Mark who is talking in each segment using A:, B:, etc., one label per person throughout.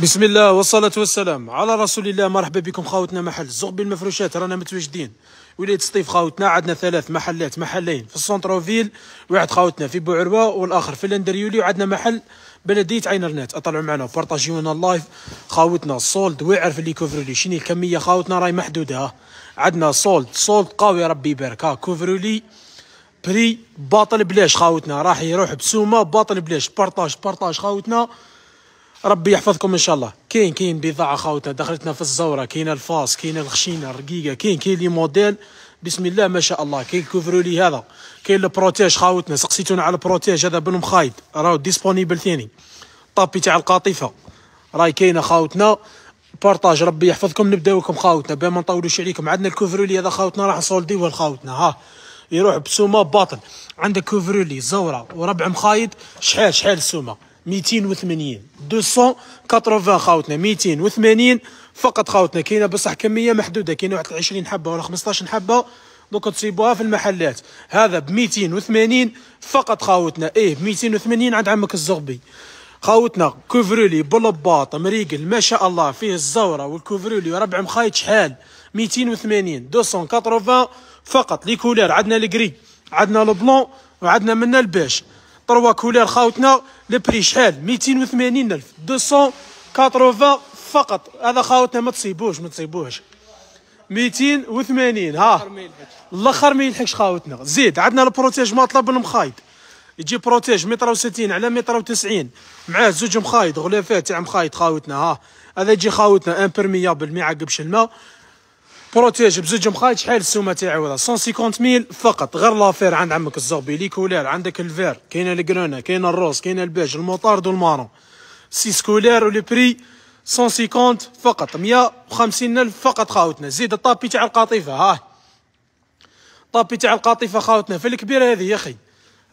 A: بسم الله والصلاة والسلام على رسول الله مرحبا بكم خاوتنا محل الزغ بالمفروشات رانا متواجدين ولاية سطيف خاوتنا عندنا ثلاث محلات محلين في السونتروفيل واحد خاوتنا في بوعروا والآخر في الاندريولي وعندنا محل بلدية عين رنات اطلعوا معنا وبارطاجيونا اللايف خاوتنا سولد واعر في الكوفرولي شنو الكمية خاوتنا راهي محدودة عندنا سولد سولد قوي ربي يبارك ها كوفرولي بري باطل بلاش خاوتنا راح يروح بسومة باطل بلاش بارطاج بارطاج خاوتنا ربي يحفظكم ان شاء الله كاين كاين بضاعه خاوتنا دخلتنا في الزوره كاين الفاس كاين الخشينه الرقيقه كاين كاين لي موديل بسم الله ما شاء الله كاين كوفرولي هذا كاين البروتيج خاوتنا سقسيتونا على البروتيج هذا بن مخايد راهو ديسبونيبل ثاني طابي تاع القاطفه راهي كاينه خاوتنا بارطاج ربي يحفظكم نبداوكم خاوتنا بما ما نطولوش عليكم عندنا الكوفرولي هذا خاوتنا راح نسولديو لخاوتنا ها يروح بسومه باطل عندك كوفرولي زوره وربع مخايد شحال شحال السومه 280 280 خاوتنا 280 فقط خاوتنا كاينه بصح كميه محدوده كاينه واحد 20 حبه ولا 15 حبه دوك تصيبوها في المحلات هذا ب 280 فقط خاوتنا ايه ب 280 عند عمك الزغبي خاوتنا كوفرولي بلباط مريقل ما شاء الله فيه الزوره والكوفرولي ربع مخايط شحال 280 280 فقط لي كولير عندنا الكري عندنا البلون وعندنا منا الباش طروا كولير خاوتنا لبري شحال 280000 الف 280 فقط هذا خاوتنا ما تصيبوش ما تصيبوهش 280 ها الاخر ما يلحقش خاوتنا زيد عندنا البروتيج مطلب المخايد يجي بروتيج متر وستين على متر وتسعين معاه زوج مخايد غلافات تاع مخايد خاوتنا ها هذا يجي خاوتنا امبرميابل ما يعقبش الماء بروتيج بزوج مخايط شحال السومه تاعي ولا 150 ميل فقط غير لافير عند عمك الزوبي لي كولير عندك الفير كاينه الكرونا كاينه الروز كاينه البيج الموطارد والمارون سي سكولير ولو بري 150 فقط 150 الف فقط خاوتنا زيد الطابي تاع القطيفه ها طابي تاع القطيفه خاوتنا في الكبيره هذه يا اخي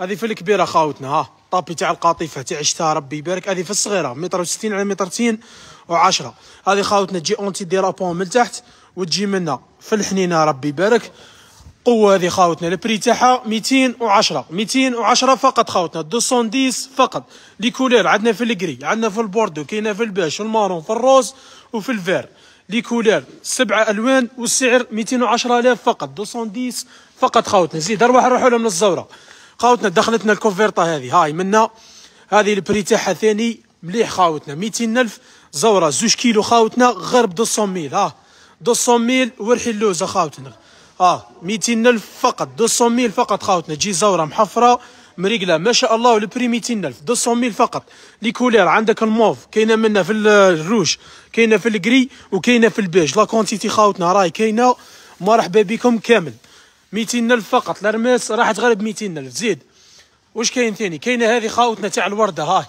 A: هذه في الكبيره خاوتنا ها طابي تاع القطيفه تاع عشتها ربي يبارك هذه في الصغيره متر وستين على متر وعشرة هذه خاوتنا تجي اونتي ديرابون من تحت وتجي منا في الحنينه ربي يبارك قوه هذه خاوتنا البري تاعها 210 210 فقط خاوتنا 210 فقط لي كولير عندنا في الكري عندنا في البوردو كاينه في الباش في المارون في الروز وفي الفير لي كولير سبعه الوان والسعر 210000 فقط 210 فقط خاوتنا زيد ارواح نروحوا لهم للزوره خاوتنا دخلتنا الكوفيرطا هذه هاي منا هذه البري تاعها ثاني مليح خاوتنا 200000 زوره زوج كيلو خاوتنا غير ب 200000 ها 200 ميل ورحي اللوز خاوتنا اه ميتين الف فقط 200 ميل فقط خاوتنا تجي زوره محفره مريقله ما شاء الله البري ميتين الف 200 ميل فقط لي كولير عندك الموف كاينه منها في الروج كاينه في الكري وكاينه في البيج لا كونتيتي خاوتنا راهي كاينه مرحبا بكم كامل ميتين الف فقط لرماس راح غير 200 الف زيد واش كاين ثاني كاينه هذه خاوتنا تاع الورده هاي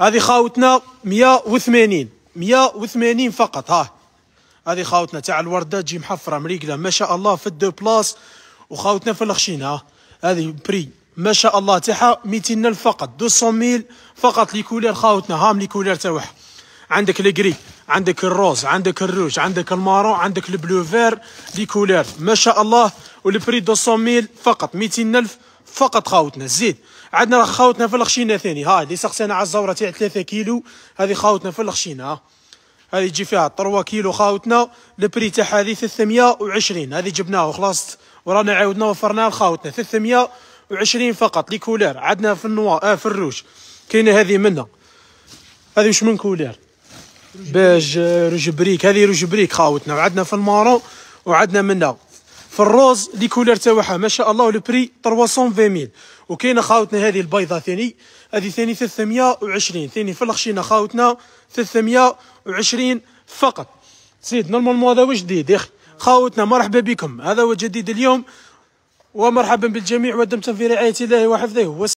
A: هذه خاوتنا 180 180 فقط هاي هذه خاوتنا تاع الورده تجي محفره مريقله ما شاء الله في الدو بلاس وخاوتنا في الخشينه هذه بري ما شاء الله تاعها 200 الف فقط 200 ميل فقط لي كولير خاوتنا هام لي كولير تاعها عندك الجري عندك الروز عندك الروج عندك المارون عندك البلو فير لي كولير ما شاء الله والبري 200 ميل فقط 200 الف فقط خاوتنا زيد عندنا خاوتنا في الخشينه ثاني هاي اللي سقسينا على الزوره تاع 3 كيلو هذه خاوتنا في الخشينه هذه تجي فيها 3 كيلو خاوتنا البري تاعها هذه 320 هذه جبناه وخلاص ورانا عاودنا وفرناها لخاوتنا 320 فقط لي كولير عندنا في النوا آه في الروج كاينه هذه منا هذه واش من كولير باج آه، روج بريك هذه روج بريك خاوتنا وعندنا في المارون وعندنا منا في الروز لي كولير تاعها ما شاء الله البري 320 ميل وكاينه خاوتنا هذه البيضه ثاني هذه ثاني 320 ثاني في الخشينه خاوتنا 320 فقط سيد نورمالمون هذا واش جديد يا اخي خاوتنا مرحبا بكم هذا هو جديد اليوم ومرحبا بالجميع ودمتم في رعايه الله وحفظه